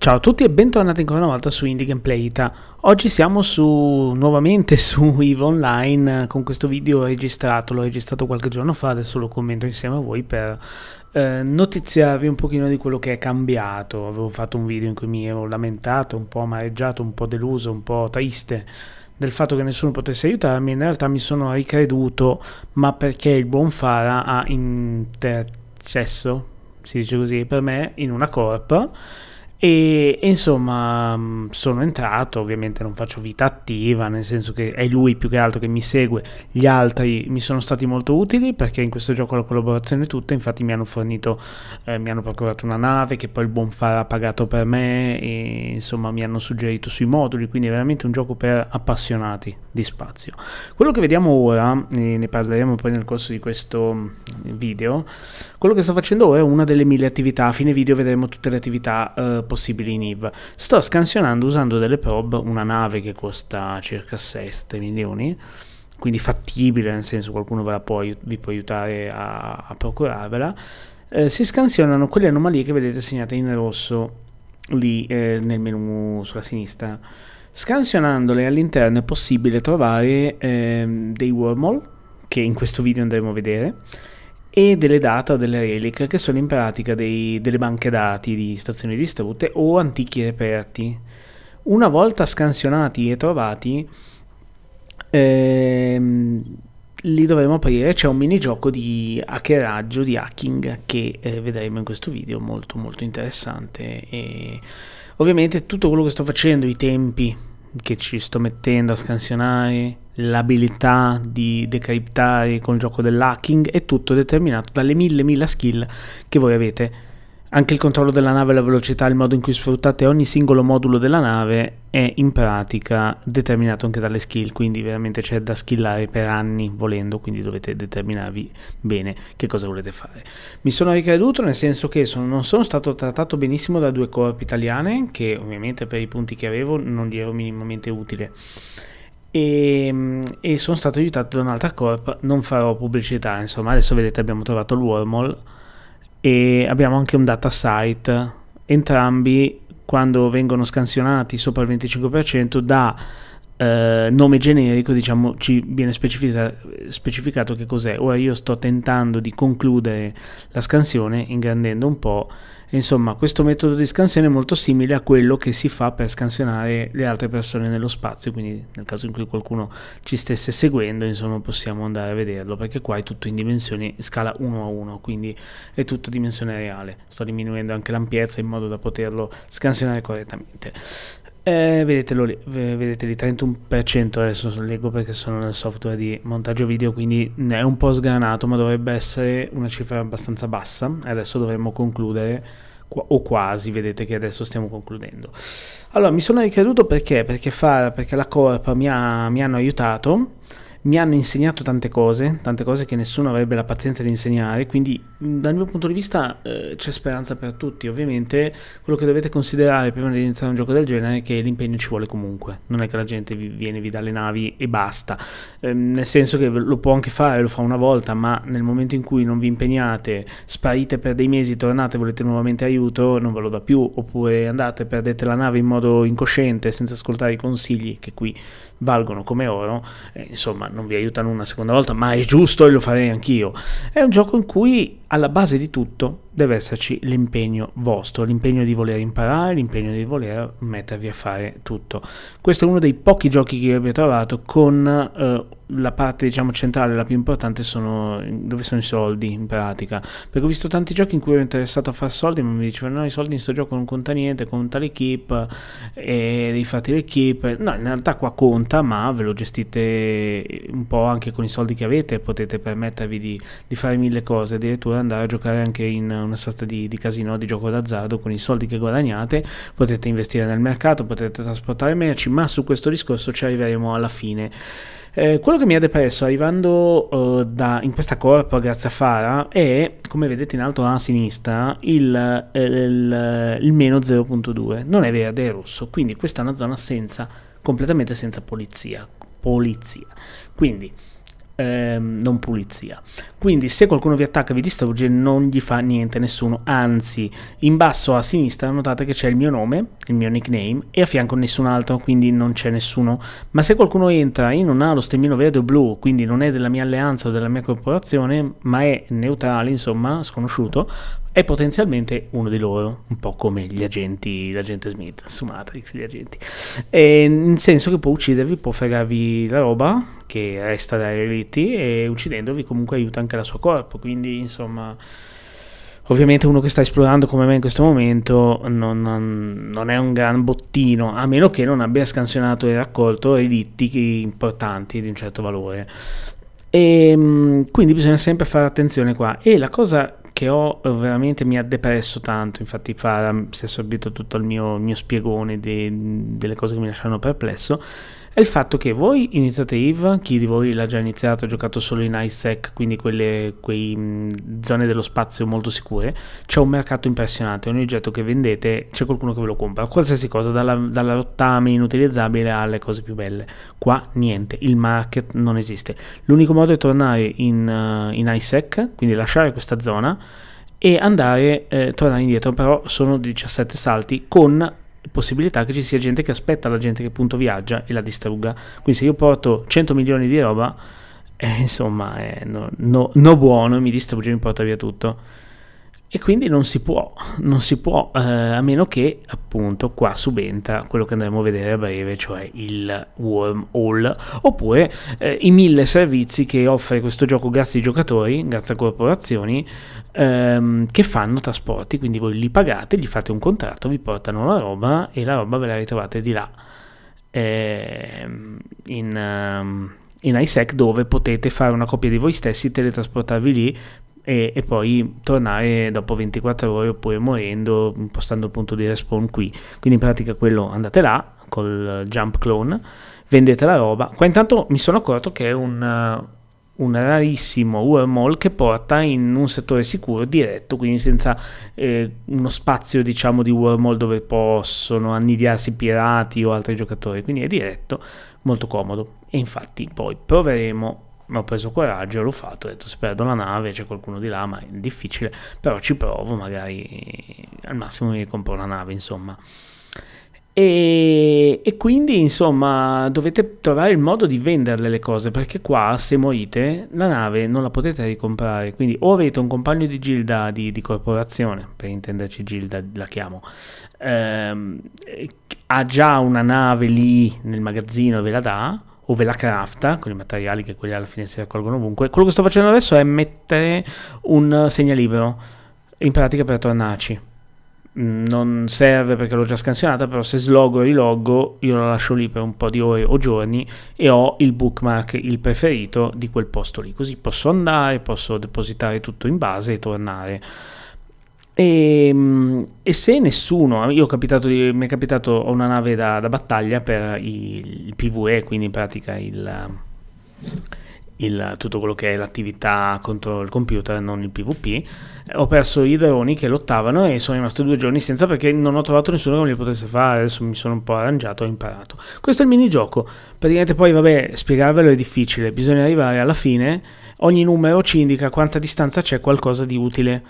Ciao a tutti e bentornati ancora una volta su Indie Gameplay Ita. Oggi siamo su, nuovamente su EVE Online eh, con questo video registrato, l'ho registrato qualche giorno fa, adesso lo commento insieme a voi per eh, notiziarvi un pochino di quello che è cambiato. Avevo fatto un video in cui mi ero lamentato, un po' amareggiato, un po' deluso, un po' triste del fatto che nessuno potesse aiutarmi, in realtà mi sono ricreduto, ma perché il buon Fara ha intercesso, si dice così, per me in una corp e, e, insomma mm, sono entrato, ovviamente non faccio vita attiva, nel senso che è lui più che altro che mi segue, gli altri mi sono stati molto utili perché in questo gioco la collaborazione è tutta, infatti mi hanno fornito, eh, mi hanno procurato una nave che poi il Bonfara ha pagato per me e insomma mi hanno suggerito sui moduli, quindi è veramente un gioco per appassionati di spazio. Quello che vediamo ora, e ne parleremo poi nel corso di questo mm, video, quello che sto facendo ora è una delle mille attività, a fine video vedremo tutte le attività. Eh, possibili NIV. Sto scansionando usando delle probe una nave che costa circa 6-7 milioni, quindi fattibile, nel senso qualcuno ve la può, vi può aiutare a, a procurarvela. Eh, si scansionano quelle anomalie che vedete segnate in rosso lì eh, nel menu sulla sinistra. Scansionandole all'interno è possibile trovare ehm, dei wormhole, che in questo video andremo a vedere, e delle data delle relic, che sono in pratica dei, delle banche dati di stazioni distrutte o antichi reperti. Una volta scansionati e trovati, ehm, li dovremo aprire. C'è un minigioco di hackeraggio, di hacking, che eh, vedremo in questo video, molto molto interessante. E ovviamente tutto quello che sto facendo, i tempi che ci sto mettendo a scansionare, l'abilità di decryptare con il gioco dell'hacking, è tutto determinato dalle mille mille skill che voi avete anche il controllo della nave, la velocità, il modo in cui sfruttate ogni singolo modulo della nave è in pratica determinato anche dalle skill, quindi veramente c'è da skillare per anni volendo, quindi dovete determinarvi bene che cosa volete fare. Mi sono ricreduto nel senso che sono, non sono stato trattato benissimo da due corpi italiane, che ovviamente per i punti che avevo non gli ero minimamente utile. E, ehm, e sono stato aiutato da un'altra corp, non farò pubblicità, insomma adesso vedete abbiamo trovato il wormhole e abbiamo anche un data site. Entrambi quando vengono scansionati sopra il 25% da eh, nome generico diciamo ci viene specificato che cos'è. Ora io sto tentando di concludere la scansione ingrandendo un po' Insomma, questo metodo di scansione è molto simile a quello che si fa per scansionare le altre persone nello spazio, quindi nel caso in cui qualcuno ci stesse seguendo, insomma, possiamo andare a vederlo, perché qua è tutto in dimensioni scala 1 a 1, quindi è tutto dimensione reale. Sto diminuendo anche l'ampiezza in modo da poterlo scansionare correttamente. Eh, vedetelo lì, vedete lì 31% adesso leggo perché sono nel software di montaggio video quindi è un po' sgranato ma dovrebbe essere una cifra abbastanza bassa adesso dovremmo concludere o quasi, vedete che adesso stiamo concludendo. Allora mi sono ricreduto perché? Perché, Fara, perché la Corp mi, ha, mi hanno aiutato mi hanno insegnato tante cose, tante cose che nessuno avrebbe la pazienza di insegnare, quindi dal mio punto di vista eh, c'è speranza per tutti. Ovviamente quello che dovete considerare prima di iniziare un gioco del genere è che l'impegno ci vuole comunque, non è che la gente vi viene, vi dà le navi e basta, eh, nel senso che lo può anche fare, lo fa una volta, ma nel momento in cui non vi impegnate, sparite per dei mesi, tornate, volete nuovamente aiuto, non ve lo dà più, oppure andate, perdete la nave in modo incosciente, senza ascoltare i consigli che qui valgono come oro, eh, insomma non vi aiutano una seconda volta, ma è giusto e lo farei anch'io. È un gioco in cui alla base di tutto deve esserci l'impegno vostro, l'impegno di voler imparare, l'impegno di voler mettervi a fare tutto. Questo è uno dei pochi giochi che io abbia trovato con eh, la parte diciamo centrale, la più importante sono dove sono i soldi in pratica, perché ho visto tanti giochi in cui ero interessato a fare soldi, ma mi dicevano no i soldi in questo gioco non conta niente, conta l'equipe, e devi farti l'equip. no in realtà qua conta, ma ve lo gestite un po' anche con i soldi che avete, potete permettervi di, di fare mille cose, addirittura dove andare a giocare anche in una sorta di, di casino di gioco d'azzardo con i soldi che guadagnate potete investire nel mercato potete trasportare merci ma su questo discorso ci arriveremo alla fine eh, quello che mi ha depresso arrivando uh, da, in questa corpo grazie a Fara è, come vedete in alto a sinistra, il, eh, il, eh, il, meno 0.2. Non è verde, è rosso, quindi questa è una zona senza, completamente senza polizia. polizia. Quindi ehm, non pulizia. Quindi se qualcuno vi attacca e vi distrugge non gli fa niente nessuno, anzi in basso a sinistra notate che c'è il mio nome, il mio nickname e a fianco nessun altro, quindi non c'è nessuno. Ma se qualcuno entra e non ha lo stemmino verde o blu, quindi non è della mia alleanza o della mia corporazione, ma è neutrale, insomma, sconosciuto, è potenzialmente uno di loro, un po' come gli agenti, l'agente Smith su Matrix, gli agenti. E, nel senso che può uccidervi, può fregarvi la roba che resta dai relitti e uccidendovi comunque aiuta anche la sua corpo, quindi insomma... Ovviamente uno che sta esplorando come me in questo momento non, non, non, è un gran bottino, a meno che non abbia scansionato e raccolto relitti importanti di un certo valore. E, ehm, quindi bisogna sempre fare attenzione qua. E la cosa che ho eh, veramente mi ha depresso tanto, infatti fa, si è assorbito tutto il mio, il mio spiegone de, delle cose che mi lasciano perplesso è il fatto che voi iniziate Eve, chi di voi l'ha già iniziato ha giocato solo in ISEC, quindi quelle quei, mh, mm, zone dello spazio molto sicure, c'è un mercato impressionante, ogni oggetto che vendete c'è qualcuno che ve lo compra, qualsiasi cosa, dalla, dalla rottame inutilizzabile alle cose più belle. Qua niente, il market non esiste. L'unico modo è tornare in, uh, in ISEC, quindi lasciare questa zona e andare, eh, tornare indietro, però sono 17 salti con possibilità che ci sia gente che aspetta la gente che appunto viaggia e la distrugga. Quindi se io porto 100 milioni di roba, eh, insomma, eh, no, no, no buono, mi distrugge e mi porta via tutto. E quindi non si può, non si può, eh, a meno che appunto qua subentra quello che andremo a vedere a breve, cioè il wormhole, oppure eh, i mille servizi che offre questo gioco grazie ai giocatori, grazie a corporazioni ehm, che fanno trasporti, quindi voi li pagate, gli fate un contratto, vi portano la roba e la roba ve la ritrovate di là eh, in... Um, in ISEC dove potete fare una copia di voi stessi, teletrasportarvi lì e, e, poi tornare dopo 24 ore oppure morendo impostando il punto di respawn qui quindi in pratica quello andate là col jump clone vendete la roba qua intanto mi sono accorto che è un eh, un rarissimo wormhole che porta in un settore sicuro diretto, quindi senza eh, uno spazio diciamo di wormhole dove possono annidiarsi pirati o altri giocatori, quindi è diretto, molto comodo. E infatti poi proveremo ma ho preso coraggio, l'ho fatto, ho detto se perdo la nave c'è qualcuno di là, ma è difficile, però ci provo, magari al massimo mi compro la nave, insomma. E, e, quindi insomma dovete trovare il modo di venderle le cose perché qua se morite la nave non la potete ricomprare quindi o avete un compagno di gilda di, di corporazione per intenderci gilda la chiamo ehm, ha già una nave lì nel magazzino e ve la dà ove la crafta con i materiali che quelli alla fine si raccolgono ovunque. Quello che sto facendo adesso è mettere un segnalibro in pratica per tornarci. Mm, non serve perché l'ho già scansionata, però se slogo e rilogo io la lascio lì per un po' di ore o giorni e ho il bookmark, il preferito di quel posto lì. Così posso andare, posso depositare tutto in base e tornare. E, ehm, e, se nessuno, io ho capitato di, mi è capitato ho una nave da, da battaglia per il, il, PvE, quindi in pratica il, il, tutto quello che è l'attività contro il computer, non il PvP. Ho perso i droni che lottavano e sono rimasto due giorni senza perché non ho trovato nessuno che li potesse fare. Adesso mi sono un po' arrangiato e ho imparato. Questo è il minigioco. Praticamente poi, vabbè, spiegarvelo è difficile, bisogna arrivare alla fine. Ogni numero ci indica quanta distanza c'è qualcosa di utile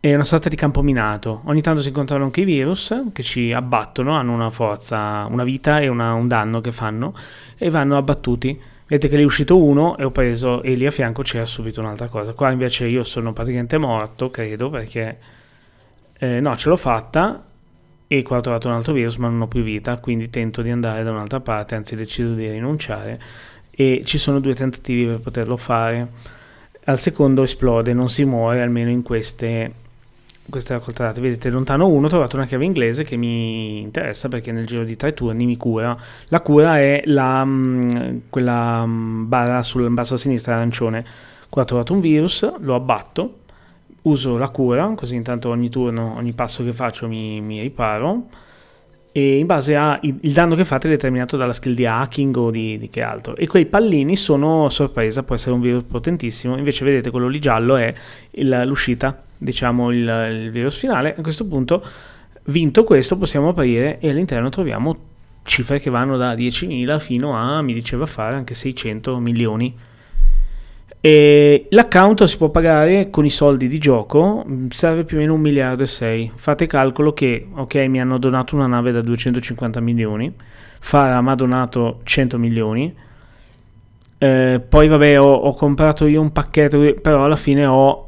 è una sorta di campo minato. Ogni tanto si incontrano anche i virus che ci abbattono, hanno una forza, una vita e una, un danno che fanno e vanno abbattuti. Vedete che lì è uscito uno e ho preso e lì a fianco c'era subito un'altra cosa. Qua invece io sono praticamente morto, credo, perché eh, no, ce l'ho fatta e qua ho trovato un altro virus ma non ho più vita, quindi tento di andare da un'altra parte, anzi decido di rinunciare e ci sono due tentativi per poterlo fare. Al secondo esplode, non si muore almeno in queste questa è la coltellata, vedete lontano 1 ho trovato una chiave inglese che mi interessa perché nel giro di 3 turni mi cura. La cura è la, mm, quella mm, barra sul basso a sinistra arancione. Qua ho trovato un virus, lo abbatto, uso la cura, così intanto ogni turno, ogni passo che faccio mi, mi riparo. E in base al danno che fate è determinato dalla skill di hacking o di, di che altro. E quei pallini sono sorpresa, può essere un virus potentissimo, invece vedete quello lì giallo è l'uscita diciamo il, il virus finale, a questo punto vinto questo possiamo aprire e all'interno troviamo cifre che vanno da 10.000 fino a, mi diceva fare, anche 600 milioni. E l'account si può pagare con i soldi di gioco, mm, serve più o meno un miliardo e 6. Fate calcolo che, ok, mi hanno donato una nave da 250 milioni, Fara mi ha donato 100 milioni, eh, poi vabbè ho, ho comprato io un pacchetto, però alla fine ho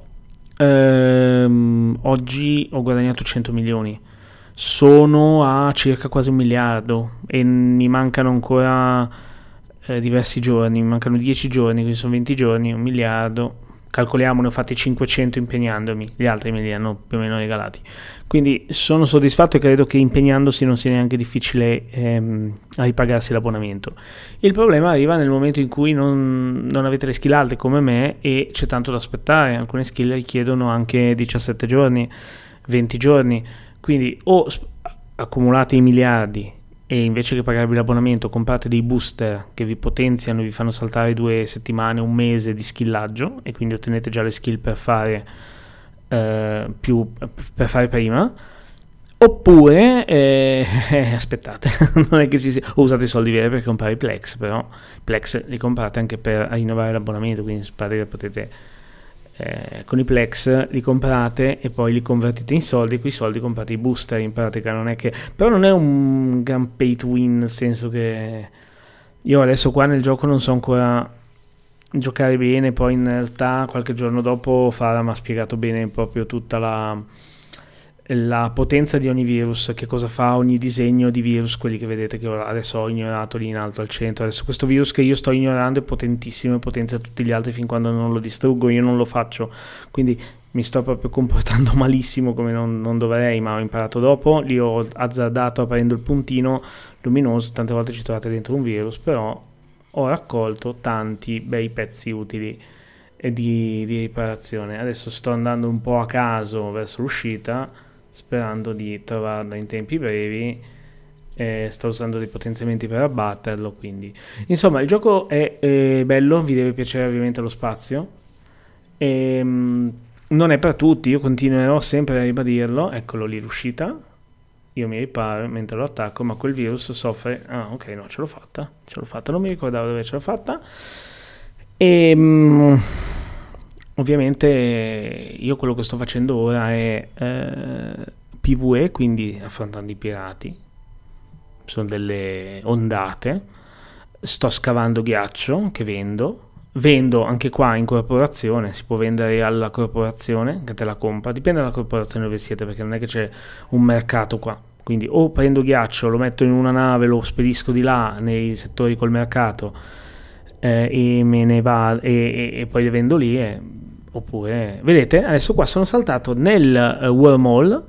ehm, oggi ho guadagnato 100 milioni, sono a circa quasi un miliardo e mi mancano ancora eh, diversi giorni, mi mancano 10 giorni, quindi sono 20 giorni, un miliardo, calcoliamo ne ho fatti 500 impegnandomi, gli altri me li hanno più o meno regalati. Quindi sono soddisfatto e credo che impegnandosi non sia neanche difficile ehm, ripagarsi l'abbonamento. Il problema arriva nel momento in cui non, non avete le skill alte come me e c'è tanto da aspettare, alcune skill richiedono anche 17 giorni, 20 giorni, quindi o accumulate i miliardi e invece che pagarvi l'abbonamento comprate dei booster che vi potenziano, vi fanno saltare due settimane, un mese di skillaggio e quindi ottenete già le skill per fare, eh, più, per fare prima. Oppure, eh, aspettate, non è che ci sia, o usate i soldi veri per comprare i Plex, però i Plex li comprate anche per rinnovare l'abbonamento, quindi spero che potete eh, con i Plex li comprate e poi li convertite in soldi e i soldi comprate i booster in pratica non è che però non è un gran pay to win nel senso che io adesso qua nel gioco non so ancora giocare bene poi in realtà qualche giorno dopo Fara mi ha spiegato bene proprio tutta la la potenza di ogni virus, che cosa fa ogni disegno di virus, quelli che vedete che adesso ho ignorato lì in alto al centro, adesso questo virus che io sto ignorando è potentissimo e potenzia tutti gli altri fin quando non lo distruggo, io non lo faccio, quindi mi sto proprio comportando malissimo come non, non dovrei, ma ho imparato dopo, lì ho azzardato aprendo il puntino luminoso, tante volte ci trovate dentro un virus, però ho raccolto tanti bei pezzi utili. Di, di riparazione adesso sto andando un po' a caso verso l'uscita sperando di trovarla in tempi brevi. Eh, sto usando dei potenziamenti per abbatterlo, quindi... Insomma, il gioco è eh, bello, vi deve piacere ovviamente lo spazio. Ehm, non è per tutti, io continuerò sempre a ribadirlo. Eccolo lì l'uscita. Io mi riparo mentre lo attacco, ma quel virus soffre... Ah, ok, no, ce l'ho fatta. Ce l'ho fatta, non mi ricordavo dove ce l'ho fatta. Ehm... Ovviamente io quello che sto facendo ora è eh, PvE, quindi affrontando i pirati, sono delle ondate, sto scavando ghiaccio che vendo, vendo anche qua in corporazione, si può vendere alla corporazione che te la compra, dipende dalla corporazione dove siete perché non è che c'è un mercato qua, quindi o prendo ghiaccio, lo metto in una nave, lo spedisco di là nei settori col mercato eh, e me ne va e, e, e poi le vendo lì e Oppure, vedete, adesso qua sono saltato nel uh, eh, wormhole,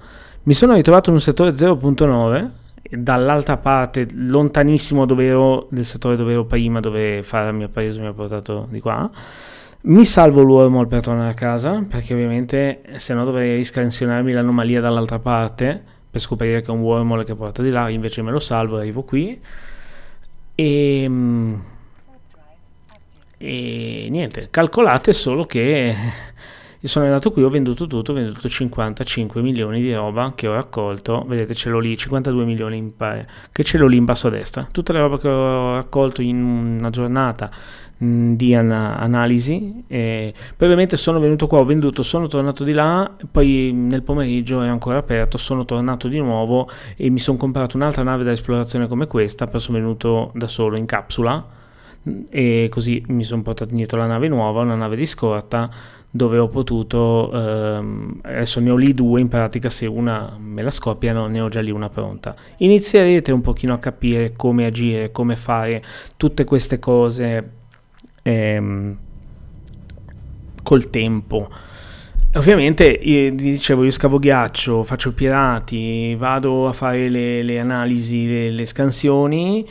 mi sono ritrovato in un settore 0.9, dall'altra parte, lontanissimo dove ero, del settore dove ero prima, dove Fara il mio paese mi ha portato di qua. Mi salvo l'wormhole per tornare a casa, perché ovviamente se no dovrei scansionarmi l'anomalia dall'altra parte, per scoprire che è un wormhole che porta di là, invece me lo salvo, arrivo qui. E... Ehm, e niente, calcolate solo che sono andato qui, ho venduto tutto, ho venduto 55 milioni di roba che ho raccolto, vedete ce l'ho lì, 52 milioni in pare, che ce l'ho lì in basso a destra, tutta la roba che ho raccolto in una giornata mm, di ana- analisi, e poi ovviamente sono venuto qua, ho venduto, sono tornato di là, poi mm, nel pomeriggio è ancora aperto, sono tornato di nuovo e mi sono comprato un'altra nave da esplorazione come questa, poi sono venuto da solo in capsula, e così mi sono portato dietro la nave nuova, una nave di scorta dove ho potuto, ehm, adesso ne ho lì due, in pratica se una me la scoppiano ne ho già lì una pronta. Inizierete un pochino a capire come agire, come fare tutte queste cose ehm, col tempo. Ovviamente, vi dicevo, io scavo ghiaccio, faccio pirati, vado a fare le, le analisi, le, le scansioni,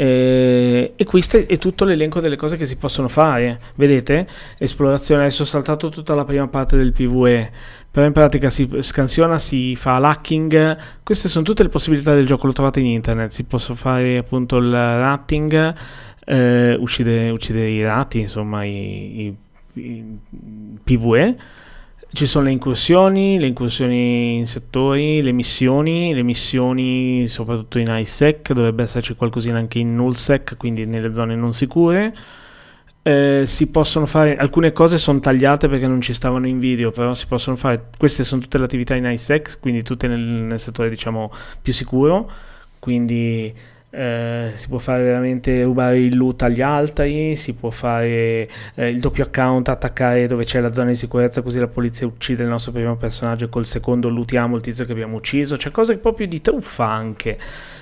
eh, e questo è tutto l'elenco delle cose che si possono fare. Vedete? Esplorazione, adesso ho saltato tutta la prima parte del PvE, però in pratica si scansiona, si fa l'hacking, queste sono tutte le possibilità del gioco, lo trovate in internet, si possono fare appunto il ratting, eh, uccidere, uccidere, i ratti, insomma i, i, i PvE ci sono le incursioni, le incursioni in settori, le missioni, le missioni soprattutto in ISEC, dovrebbe esserci qualcosina anche in NullSec, quindi nelle zone non sicure. Eh, si possono fare alcune cose sono tagliate perché non ci stavano in video, però si possono fare queste sono tutte le attività in ISEC, quindi tutte nel, nel settore diciamo più sicuro, quindi eh, si può fare veramente rubare il loot agli altri, si può fare eh, il doppio account, attaccare dove c'è la zona di sicurezza così la polizia uccide il nostro primo personaggio e col secondo lootiamo il tizio che abbiamo ucciso, c'è cioè, cose proprio di truffa anche.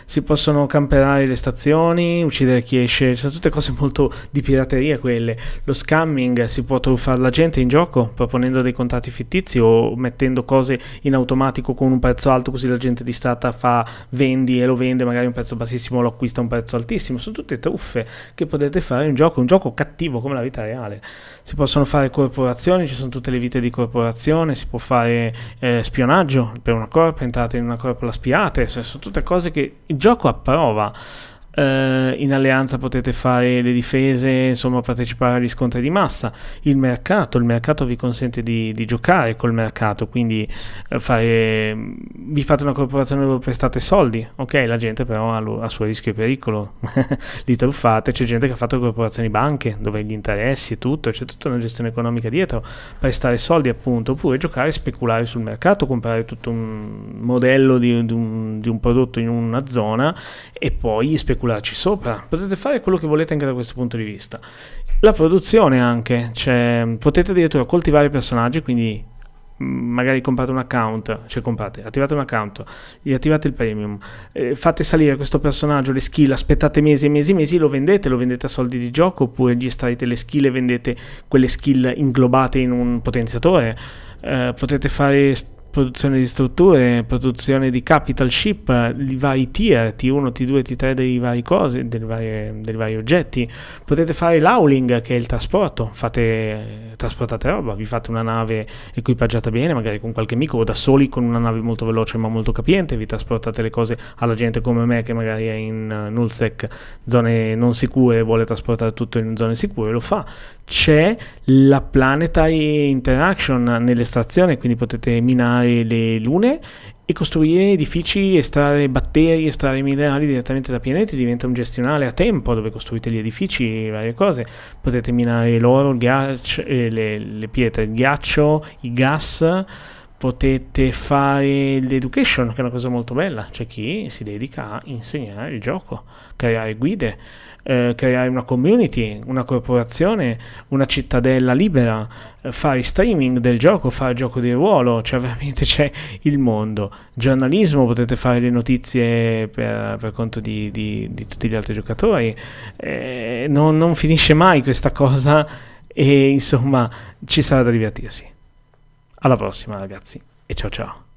Si possono camperare le stazioni, uccidere chi esce, sono tutte cose molto di pirateria quelle. Lo scamming, si può truffare la gente in gioco proponendo dei contratti fittizi o mettendo cose in automatico con un prezzo alto così la gente di strada fa vendi e lo vende magari a un prezzo bassissimo altissimo, lo acquista a un prezzo altissimo, sono tutte truffe che potete fare in un gioco, un gioco cattivo come la vita reale. Si possono fare corporazioni, ci sono tutte le vite di corporazione, si può fare eh, spionaggio per una corpo, entrate in una corpo, la spiate, cioè, sono tutte cose che il gioco approva eh, in alleanza potete fare le difese, insomma partecipare agli scontri di massa, il mercato, il mercato vi consente di, di giocare col mercato, quindi eh, fare, mm, vi fate una corporazione dove prestate soldi, ok la gente però ha, lo, ha suo rischio e pericolo, li truffate, c'è gente che ha fatto corporazioni banche dove gli interessi e tutto, c'è tutta una gestione economica dietro, prestare soldi appunto, oppure giocare e speculare sul mercato, comprare tutto un modello di, di, un, di un prodotto in una zona e poi speculare specularci sopra, potete fare quello che volete anche da questo punto di vista. La produzione anche, cioè, potete addirittura coltivare personaggi, quindi mm, magari comprate un account, cioè comprate, attivate un account, gli attivate il premium, eh, fate salire questo personaggio, le skill, aspettate mesi e mesi e mesi, lo vendete, lo vendete a soldi di gioco oppure gli estraete le skill e vendete quelle skill inglobate in un potenziatore, eh, potete fare produzione di strutture, produzione di capital ship, i vari tier, T1, T2, T3 dei vari, cose, dei vari, dei vari oggetti. Potete fare l'hauling che è il trasporto, fate, trasportate roba, vi fate una nave equipaggiata bene, magari con qualche amico o da soli con una nave molto veloce ma molto capiente, vi trasportate le cose alla gente come me che magari è in uh, nullsec, zone non sicure, vuole trasportare tutto in zone sicure, lo fa. C'è la planetary interaction nell'estrazione, quindi potete minare fare le lune e costruire edifici, estrarre batteri, estrarre minerali direttamente da pianeti, diventa un gestionale a tempo dove costruite gli edifici e varie cose, potete minare l'oro, il ghiaccio, eh, le, le pietre, il ghiaccio, i gas potete fare l'education, che è una cosa molto bella. C'è chi si dedica a insegnare il gioco, creare guide, eh, creare una community, una corporazione, una cittadella libera, eh, fare streaming del gioco, fare gioco di ruolo, cioè veramente c'è il mondo. Giornalismo, potete fare le notizie per, per conto di, di, di, tutti gli altri giocatori. Eh, non, non finisce mai questa cosa e insomma ci sarà da divertirsi. Alla prossima ragazzi e ciao ciao.